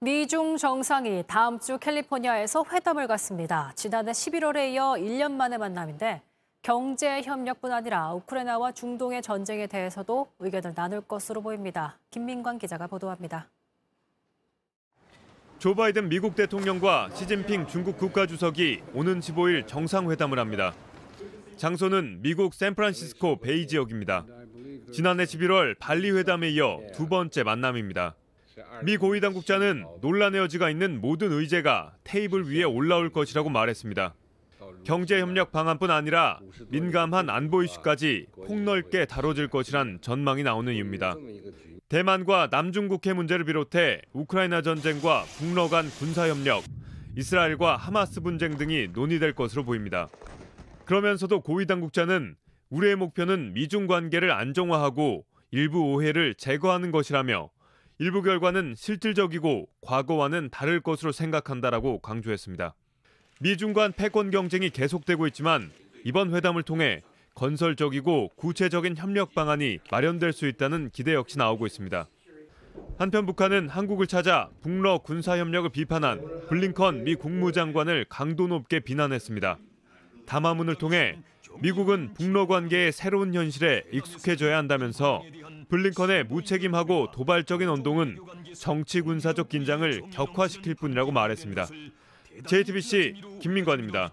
미중 정상이 다음 주 캘리포니아에서 회담을 갖습니다. 지난해 11월에 이어 1년 만의 만남인데 경제 협력뿐 아니라 우크라이나와 중동의 전쟁에 대해서도 의견을 나눌 것으로 보입니다. 김민관 기자가 보도합니다. 조 바이든 미국 대통령과 시진핑 중국 국가주석이 오는 15일 정상회담을 합니다. 장소는 미국 샌프란시스코 베이 지역입니다. 지난해 11월 발리 회담에 이어 두 번째 만남입니다. 미 고위 당국자는 논란의 여지가 있는 모든 의제가 테이블 위에 올라올 것이라고 말했습니다. 경제협력 방안뿐 아니라 민감한 안보 이슈까지 폭넓게 다뤄질 것이란 전망이 나오는 이유입니다. 대만과 남중국해 문제를 비롯해 우크라이나 전쟁과 북러 간 군사협력, 이스라엘과 하마스 분쟁 등이 논의될 것으로 보입니다. 그러면서도 고위 당국자는 우리의 목표는 미중 관계를 안정화하고 일부 오해를 제거하는 것이라며 일부 결과는 실질적이고 과거와는 다를 것으로 생각한다라고 강조했습니다. 미중 간 패권 경쟁이 계속되고 있지만 이번 회담을 통해 건설적이고 구체적인 협력 방안이 마련될 수 있다는 기대 역시 나오고 있습니다. 한편 북한은 한국을 찾아 북러 군사협력을 비판한 블링컨 미 국무장관을 강도 높게 비난했습니다. 담화문을 통해 미국은 북러 관계의 새로운 현실에 익숙해져야 한다면서 블링컨의 무책임하고 도발적인 언동은 정치 군사적 긴장을 격화시킬 뿐이라고 말했습니다. JTBC 김민관입니다.